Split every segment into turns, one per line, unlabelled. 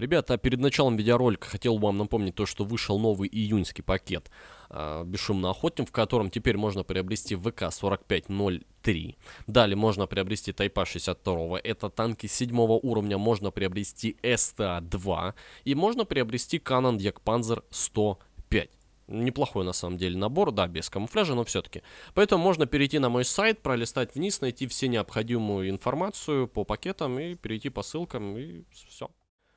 Ребята, перед началом видеоролика хотел бы вам напомнить то, что вышел новый июньский пакет э, «Бесшумно охотим», в котором теперь можно приобрести ВК-4503. Далее можно приобрести Тайпа 62, это танки 7 уровня, можно приобрести СТА-2 и можно приобрести Канон Якпанзер 105 неплохой на самом деле набор, да, без камуфляжа, но все-таки. Поэтому можно перейти на мой сайт, пролистать вниз, найти все необходимую информацию по пакетам и перейти по ссылкам и все.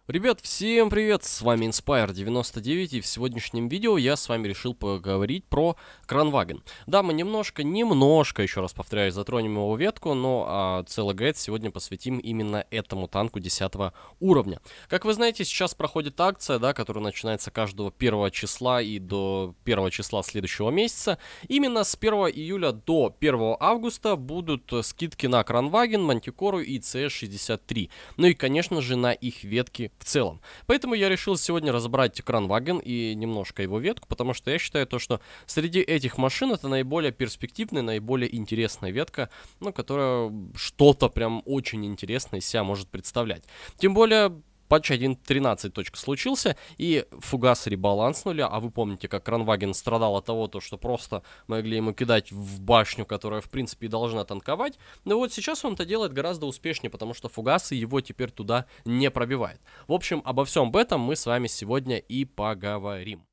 Ребят, всем привет, с вами Inspire99 и в сегодняшнем видео я с вами решил поговорить про кранваген. Да, мы немножко, немножко, еще раз повторяю, затронем его ветку, но а, целый гайд сегодня посвятим именно этому танку 10 уровня. Как вы знаете, сейчас проходит акция, да, которая начинается каждого 1 числа и до 1 числа следующего месяца. Именно с 1 июля до 1 августа будут скидки на кранваген, мантикору и CS63. Ну и, конечно же, на их ветки в целом. Поэтому я решил сегодня разобрать кранваген и немножко его ветку, потому что я считаю то, что среди этих машин это наиболее перспективная, наиболее интересная ветка, ну, которая что-то прям очень интересное из себя может представлять. Тем более Патч 1.13 случился, и фугас ребаланснули, а вы помните, как Кранваген страдал от того, то, что просто могли ему кидать в башню, которая, в принципе, должна танковать. Но вот сейчас он это делает гораздо успешнее, потому что фугасы его теперь туда не пробивает. В общем, обо всем этом мы с вами сегодня и поговорим.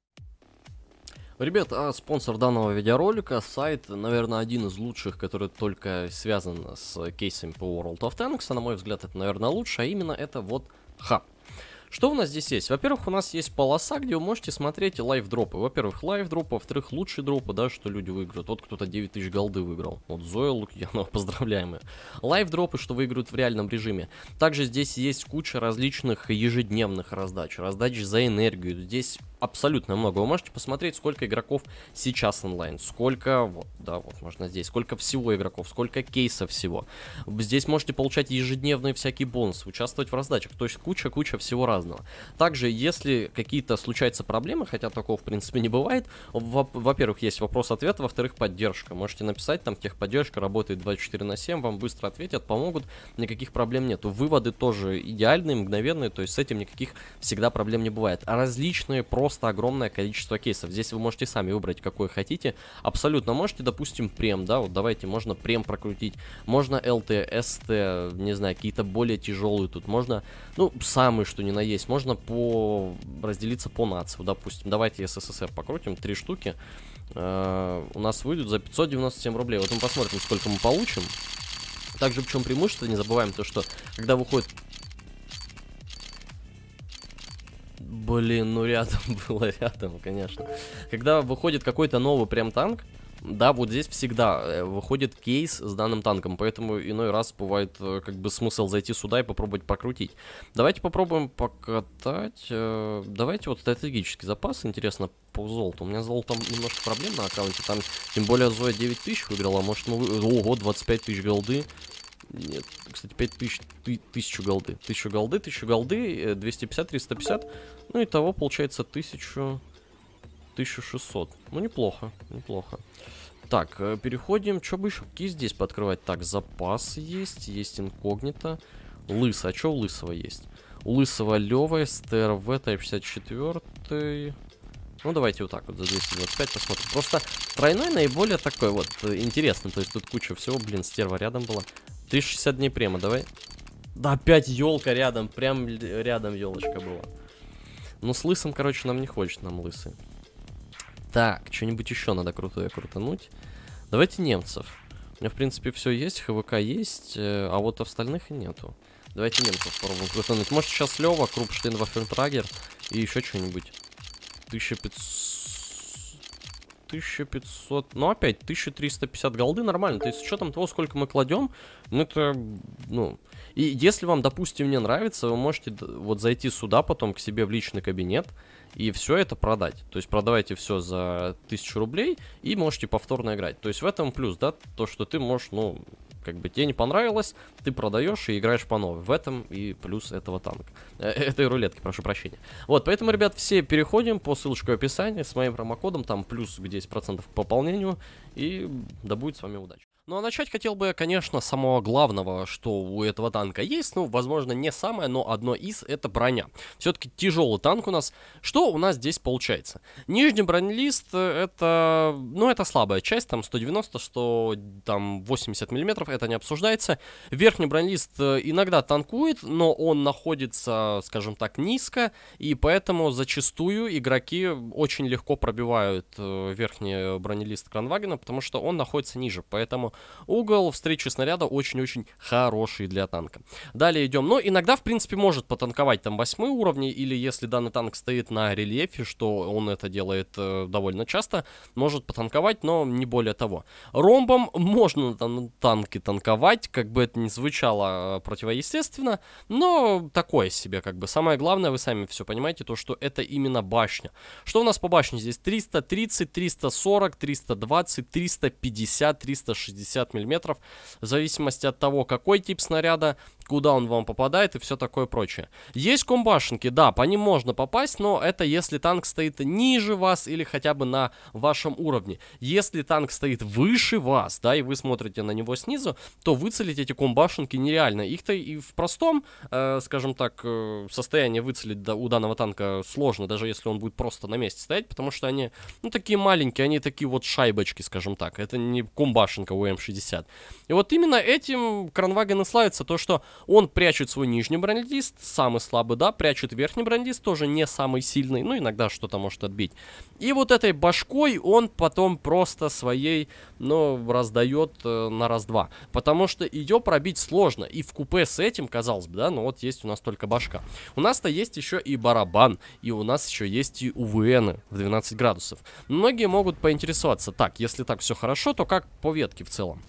Ребят, а спонсор данного видеоролика, сайт, наверное, один из лучших, который только связан с кейсами по World of Tanks, а на мой взгляд это, наверное, лучше, а именно это вот Hub. Что у нас здесь есть? Во-первых, у нас есть полоса, где вы можете смотреть лайв-дропы. Во-первых, лайв-дропы, во-вторых, лучшие дропы, да, что люди выиграют. Вот кто-то 9000 голды выиграл. Вот Зоя Лукьянова, поздравляем ее. Лайв-дропы, что выиграют в реальном режиме. Также здесь есть куча различных ежедневных раздач, раздач за энергию. Здесь абсолютно много. Вы можете посмотреть, сколько игроков сейчас онлайн, сколько, вот, да, вот можно здесь, сколько всего игроков, сколько кейсов всего. Здесь можете получать ежедневные всякие бонусы, участвовать в раздачах, то есть куча-куча всего разного. Также, если какие-то случаются проблемы, хотя такого, в принципе, не бывает, во-первых, есть вопрос-ответ, во-вторых, поддержка. Можете написать, там техподдержка работает 24 на 7, вам быстро ответят, помогут, никаких проблем нету. Выводы тоже идеальные, мгновенные, то есть с этим никаких всегда проблем не бывает. А различные просто просто огромное количество кейсов. Здесь вы можете сами выбрать, какой хотите. Абсолютно можете, допустим, прем, да, вот давайте, можно прем прокрутить, можно LT, ST, не знаю, какие-то более тяжелые тут, можно, ну, самые, что ни на есть, можно по разделиться по нациям, допустим. Давайте СССР покрутим, три штуки. Э, у нас выйдет за 597 рублей. Вот мы посмотрим, сколько мы получим. Также в чем преимущество, не забываем то, что когда выходит Блин, ну рядом было, рядом, конечно. Когда выходит какой-то новый прям танк, да, вот здесь всегда э, выходит кейс с данным танком, поэтому иной раз бывает э, как бы смысл зайти сюда и попробовать прокрутить. Давайте попробуем покатать. Э, давайте вот стратегический запас, интересно, по золоту. У меня золото золотом немножко проблем на аккаунте, там тем более Зоя 9000 выиграла, а может мы... Ого, 25 тысяч голды, нет, кстати, 5000, тысячу голды. тысячу голды, тысячу голды, 250, э, 350. Ну, и того получается 1000... 1600. Ну, неплохо, неплохо. Так, э, переходим. Что бы еще? Какие здесь пооткрывать? Так, запас есть, есть инкогнито. лыс А что у Лысого есть? У Лысого Лёва, СТРВ, Т-54. Ну, давайте вот так вот, за 225 посмотрим. Просто тройной наиболее такой вот э, интересный. То есть тут куча всего, блин, стерва рядом была. 360 дней према, давай. Да опять елка рядом, прям рядом елочка была. Ну с лысым, короче, нам не хочет, нам лысый. Так, что-нибудь еще надо крутое крутануть. Давайте немцев. У меня, в принципе, все есть, ХВК есть, э, а вот остальных и нету. Давайте немцев попробуем крутануть. Может, сейчас Лева, Крупштейн, Вафельтрагер и еще что-нибудь. 1500 1500, ну опять 1350 голды нормально. То есть с учетом того, сколько мы кладем, ну это, ну... И если вам, допустим, не нравится, вы можете вот зайти сюда потом к себе в личный кабинет и все это продать. То есть продавайте все за 1000 рублей и можете повторно играть. То есть в этом плюс, да, то, что ты можешь, ну, как бы тебе не понравилось, ты продаешь и играешь по новой. В этом и плюс этого танка. Э, этой рулетки, прошу прощения. Вот, поэтому, ребят, все переходим по ссылочке в описании с моим промокодом, там плюс 10% к пополнению, и да будет с вами удачи. Ну а начать хотел бы, я, конечно, с самого главного, что у этого танка есть, ну, возможно, не самое, но одно из, это броня. Все-таки тяжелый танк у нас. Что у нас здесь получается? Нижний бронелист, э, это, ну, это слабая часть, там 190, что там 80 миллиметров, это не обсуждается. Верхний бронелист э, иногда танкует, но он находится, скажем так, низко, и поэтому зачастую игроки очень легко пробивают э, верхний бронелист Кранвагена, потому что он находится ниже, поэтому Угол встречи снаряда очень-очень хороший для танка. Далее идем. Но ну, иногда, в принципе, может потанковать там восьмые уровни, или если данный танк стоит на рельефе, что он это делает э, довольно часто, может потанковать, но не более того. Ромбом можно там танки танковать, как бы это ни звучало э, противоестественно, но такое себе как бы. Самое главное, вы сами все понимаете, то, что это именно башня. Что у нас по башне здесь? 330, 340, 320, 350, 360. 60 мм, в зависимости от того, какой тип снаряда, куда он вам попадает и все такое прочее. Есть комбашенки, да, по ним можно попасть, но это если танк стоит ниже вас или хотя бы на вашем уровне. Если танк стоит выше вас, да, и вы смотрите на него снизу, то выцелить эти комбашенки нереально. Их-то и в простом, э, скажем так, э, состоянии выцелить до, у данного танка сложно, даже если он будет просто на месте стоять, потому что они, ну, такие маленькие, они такие вот шайбочки, скажем так. Это не комбашенка у М60. И вот именно этим Кранваген и славится, то, что он прячет свой нижний бренд самый слабый, да, прячет верхний бренд тоже не самый сильный, ну, иногда что-то может отбить. И вот этой башкой он потом просто своей, ну, раздает э, на раз-два. Потому что ее пробить сложно, и в купе с этим, казалось бы, да, ну вот есть у нас только башка. У нас-то есть еще и барабан, и у нас еще есть и УВН в 12 градусов. Многие могут поинтересоваться, так, если так все хорошо, то как по ветке в целом?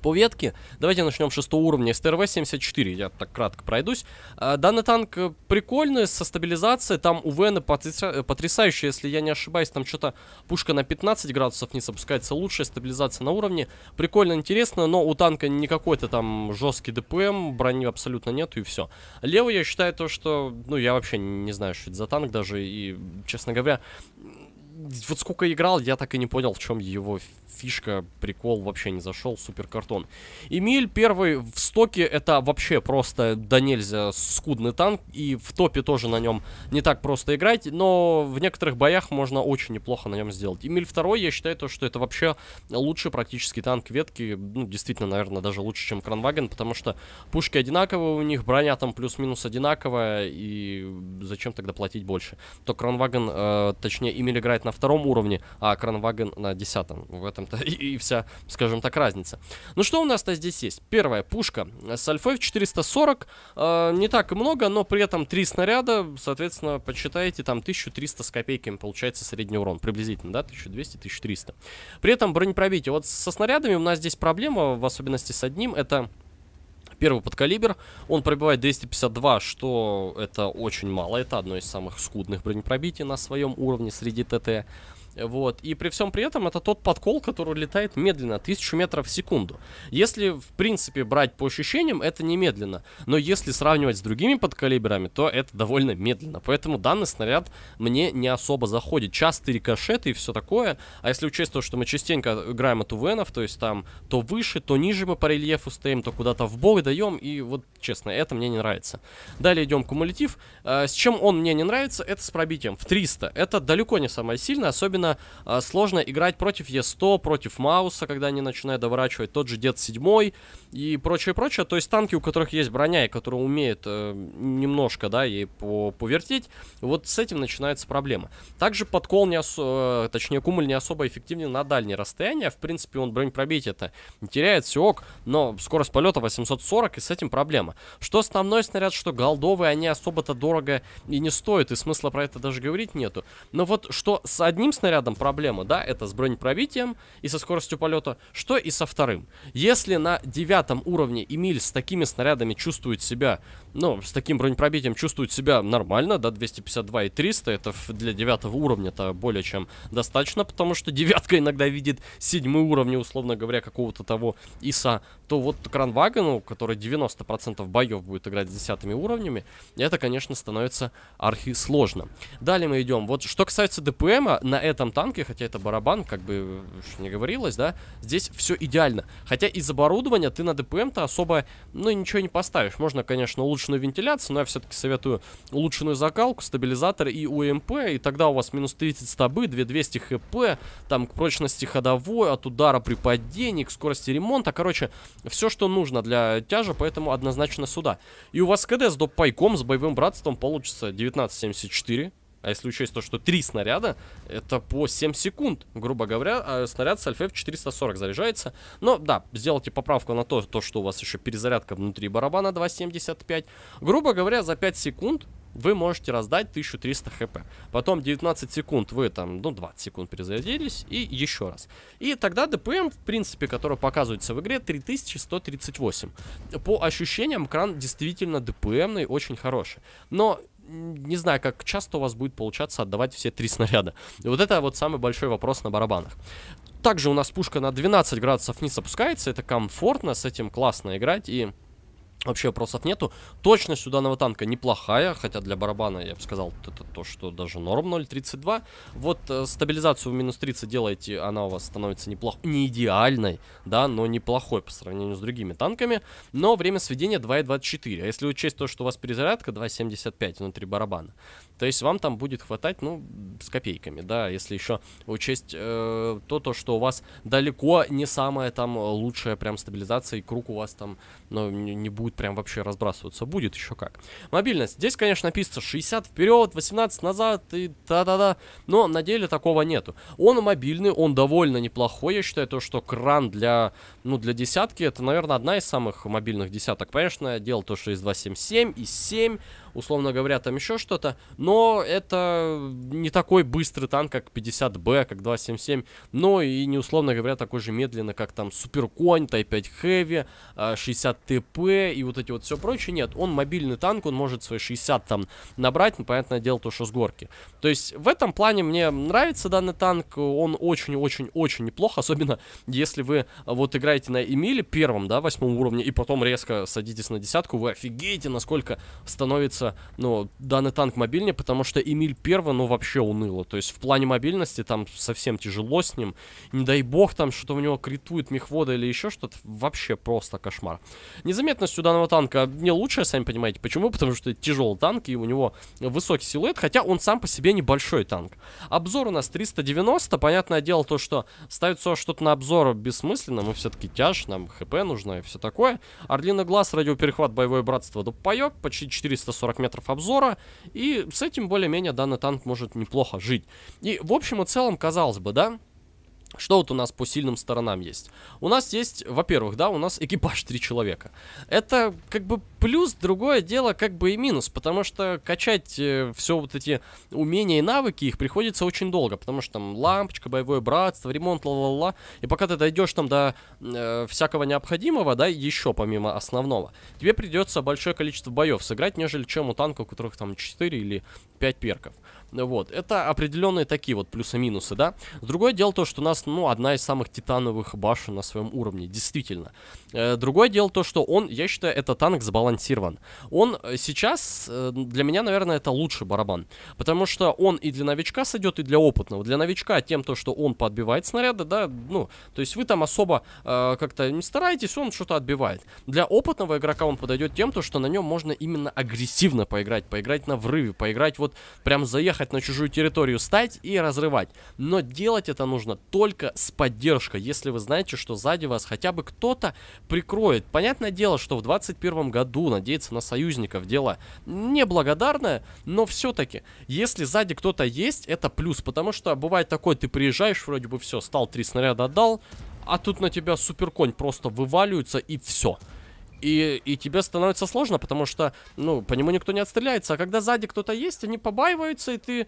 по ветке. Давайте начнем с шестого уровня СТРВ-74, я так кратко пройдусь. А, данный танк э, прикольный, со стабилизацией, там УВН потряса... Э, потрясающие, если я не ошибаюсь, там что-то пушка на 15 градусов не опускается, лучшая стабилизация на уровне. Прикольно, интересно, но у танка не какой-то там жесткий ДПМ, брони абсолютно нету и все. Левый я считаю то, что, ну я вообще не знаю, что это за танк даже, и, честно говоря, вот сколько играл, я так и не понял, в чем его фишка, прикол, вообще не зашел, супер картон. Эмиль первый в стоке, это вообще просто да нельзя скудный танк, и в топе тоже на нем не так просто играть, но в некоторых боях можно очень неплохо на нем сделать. Эмиль второй, я считаю, то, что это вообще лучший практически танк ветки, ну, действительно, наверное, даже лучше, чем Кранваген, потому что пушки одинаковые у них, броня там плюс-минус одинаковая, и зачем тогда платить больше? То Кранваген, э, точнее, Эмиль играет на на втором уровне, а кранваген на десятом. В этом-то и, и вся, скажем так, разница. Ну что у нас-то здесь есть? Первая пушка с альфой в 440. Э, не так и много, но при этом три снаряда, соответственно, подсчитаете, там 1300 с копейками получается средний урон. Приблизительно, да, 1200-1300. При этом бронепробитие. Вот со снарядами у нас здесь проблема, в особенности с одним, это... Первый подкалибер, он пробивает 252, что это очень мало, это одно из самых скудных бронепробитий на своем уровне среди ТТ. Вот. И при всем при этом это тот подкол, который летает медленно, тысячу метров в секунду. Если, в принципе, брать по ощущениям, это не медленно. Но если сравнивать с другими подкалиберами, то это довольно медленно. Поэтому данный снаряд мне не особо заходит. Частые рикошеты и все такое. А если учесть то, что мы частенько играем от УВНов, то есть там то выше, то ниже мы по рельефу стоим, то куда-то в бок даем. И вот, честно, это мне не нравится. Далее идем кумулятив. А, с чем он мне не нравится, это с пробитием в 300. Это далеко не самое сильное, особенно особенно э, сложно играть против Е100, против Мауса, когда они начинают доворачивать тот же Дед 7 и прочее-прочее. То есть танки, у которых есть броня и которые умеют э, немножко, да, ей по повертеть, вот с этим начинается проблема. Также подкол, не ос... Э, точнее, кумуль не особо эффективен на дальние расстояния. В принципе, он бронепробитие-то не теряет, все ок, но скорость полета 840, и с этим проблема. Что основной снаряд, что голдовые, они особо-то дорого и не стоят, и смысла про это даже говорить нету. Но вот что с одним снарядом рядом проблема, да, это с бронепробитием и со скоростью полета, что и со вторым. Если на девятом уровне Эмиль с такими снарядами чувствует себя, ну, с таким бронепробитием чувствует себя нормально, да, 252 и 300, это для девятого уровня-то более чем достаточно, потому что девятка иногда видит седьмые уровни, условно говоря, какого-то того ИСа, то вот Кранвагену, который 90% боев будет играть с десятыми уровнями, это, конечно, становится архи сложно. Далее мы идем. Вот что касается ДПМа, на это там танке, хотя это барабан, как бы не говорилось, да, здесь все идеально. Хотя из оборудования ты на ДПМ-то особо, ну, ничего не поставишь. Можно, конечно, улучшенную вентиляцию, но я все-таки советую улучшенную закалку, стабилизатор и УМП, и тогда у вас минус 30 стабы, 2200 хп, там к прочности ходовой, от удара при падении, к скорости ремонта, короче, все, что нужно для тяжа, поэтому однозначно сюда. И у вас КД с доп. пайком, с боевым братством получится 1974, а если учесть то, что 3 снаряда, это по 7 секунд, грубо говоря, а снаряд с Альфев 440 заряжается. Но да, сделайте поправку на то, то, что у вас еще перезарядка внутри барабана 2.75. Грубо говоря, за 5 секунд вы можете раздать 1300 хп. Потом 19 секунд вы там, ну 20 секунд перезарядились и еще раз. И тогда ДПМ, эм, в принципе, который показывается в игре, 3138. По ощущениям, кран действительно ДПМный, очень хороший. Но не знаю, как часто у вас будет получаться отдавать все три снаряда. И вот это вот самый большой вопрос на барабанах. Также у нас пушка на 12 градусов не опускается, это комфортно, с этим классно играть и... Вообще вопросов нету. Точность у данного танка неплохая, хотя для барабана, я бы сказал, это то, что даже норм 0.32. Вот э, стабилизацию в минус 30 делаете, она у вас становится неплохой, не идеальной, да, но неплохой по сравнению с другими танками. Но время сведения 2.24. А если учесть то, что у вас перезарядка 2.75 внутри барабана, то есть вам там будет хватать, ну, с копейками, да, если еще учесть э, то, то, что у вас далеко не самая там лучшая прям стабилизация, и круг у вас там, ну, не, не будет прям вообще разбрасываться, будет еще как. Мобильность. Здесь, конечно, написано 60 вперед, 18 назад и та-да-да, но на деле такого нету. Он мобильный, он довольно неплохой, я считаю, то, что кран для, ну, для десятки, это, наверное, одна из самых мобильных десяток. Конечно, я делал то, что из 2.7.7, и 7, условно говоря, там еще что-то. Но это не такой быстрый танк, как 50Б, как 277, но и не, условно говоря, такой же медленно, как там Суперконь, Тай-5 Heavy, 60 а, ТП и вот эти вот все прочее. Нет, он мобильный танк, он может свои 60 там набрать, но, понятное дело, то, что с горки. То есть в этом плане мне нравится данный танк, он очень-очень-очень неплох, особенно если вы а, вот играете на Эмиле первом, да, восьмом уровне, и потом резко садитесь на десятку, вы офигеете, насколько становится нравится, ну, данный танк мобильнее, потому что Эмиль первый, ну, вообще уныло. То есть в плане мобильности там совсем тяжело с ним. Не дай бог там, что-то у него критует мехвода или еще что-то. Вообще просто кошмар. Незаметность у данного танка не лучшая, сами понимаете. Почему? Потому что это тяжелый танк, и у него высокий силуэт, хотя он сам по себе небольшой танк. Обзор у нас 390. Понятное дело то, что ставить что-то на обзор бессмысленно. Мы все-таки тяж, нам хп нужно и все такое. Орлиный глаз, радиоперехват, боевое братство. Да поёб, почти 440 40 метров обзора, и с этим более-менее данный танк может неплохо жить. И в общем и целом, казалось бы, да, что вот у нас по сильным сторонам есть? У нас есть, во-первых, да, у нас экипаж 3 человека. Это как бы плюс, другое дело, как бы и минус, потому что качать э, все вот эти умения и навыки, их приходится очень долго, потому что там лампочка, боевое братство, ремонт, ла-ла-ла, и пока ты дойдешь там до э, всякого необходимого, да, еще помимо основного, тебе придется большое количество боев сыграть, нежели чем у танка, у которых там 4 или 5 перков. Вот, это определенные такие вот плюсы-минусы, да. Другое дело то, что у нас, ну, одна из самых титановых башен на своем уровне, действительно. Э, другое дело то, что он, я считаю, это танк с балансом сбалансирован. Он э, сейчас, э, для меня, наверное, это лучший барабан, потому что он и для новичка сойдет, и для опытного. Для новичка тем, то, что он подбивает снаряды, да, ну, то есть вы там особо э, как-то не стараетесь, он что-то отбивает. Для опытного игрока он подойдет тем, то, что на нем можно именно агрессивно поиграть, поиграть на врыве, поиграть вот прям заехать на чужую территорию, стать и разрывать. Но делать это нужно только с поддержкой, если вы знаете, что сзади вас хотя бы кто-то прикроет. Понятное дело, что в 21 году ходу надеяться на союзников. Дело неблагодарное, но все-таки, если сзади кто-то есть, это плюс. Потому что бывает такое, ты приезжаешь, вроде бы все, стал, три снаряда отдал, а тут на тебя суперконь просто вываливается и все. Все. И, и тебе становится сложно, потому что, ну, по нему никто не отстреляется. А когда сзади кто-то есть, они побаиваются, и ты,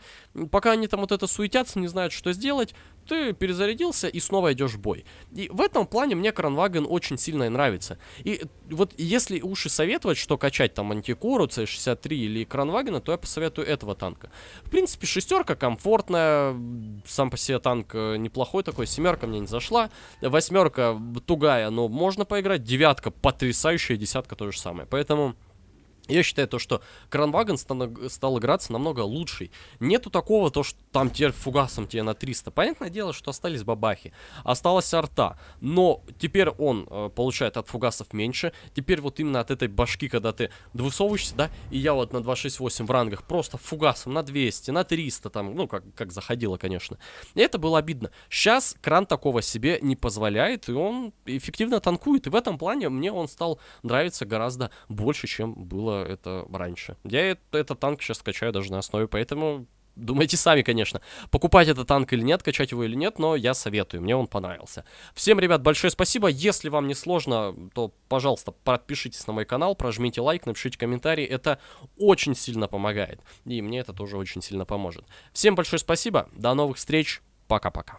пока они там вот это суетятся, не знают, что сделать, ты перезарядился и снова идешь в бой. И в этом плане мне Кранваген очень сильно и нравится. И вот если уши советовать, что качать там антикору, C63 или Кранвагена, то я посоветую этого танка. В принципе, шестерка комфортная, сам по себе танк э, неплохой такой, семерка мне не зашла, восьмерка тугая, но можно поиграть, девятка потрясающая следующая десятка то же самое. Поэтому я считаю то, что Кранваген стал играться намного лучше. Нету такого, то, что там теперь фугасом тебе на 300. Понятное дело, что остались бабахи. Осталась арта. Но теперь он э, получает от фугасов меньше. Теперь вот именно от этой башки, когда ты двусовываешься, да, и я вот на 268 в рангах просто фугасом на 200, на 300 там, ну, как, как заходило, конечно. И это было обидно. Сейчас кран такого себе не позволяет, и он эффективно танкует. И в этом плане мне он стал нравиться гораздо больше, чем было было это раньше. Я это этот танк сейчас скачаю даже на основе, поэтому Думайте сами, конечно, покупать этот танк или нет, качать его или нет, но я советую, мне он понравился. Всем, ребят, большое спасибо, если вам не сложно, то, пожалуйста, подпишитесь на мой канал, прожмите лайк, напишите комментарий, это очень сильно помогает, и мне это тоже очень сильно поможет. Всем большое спасибо, до новых встреч, пока-пока.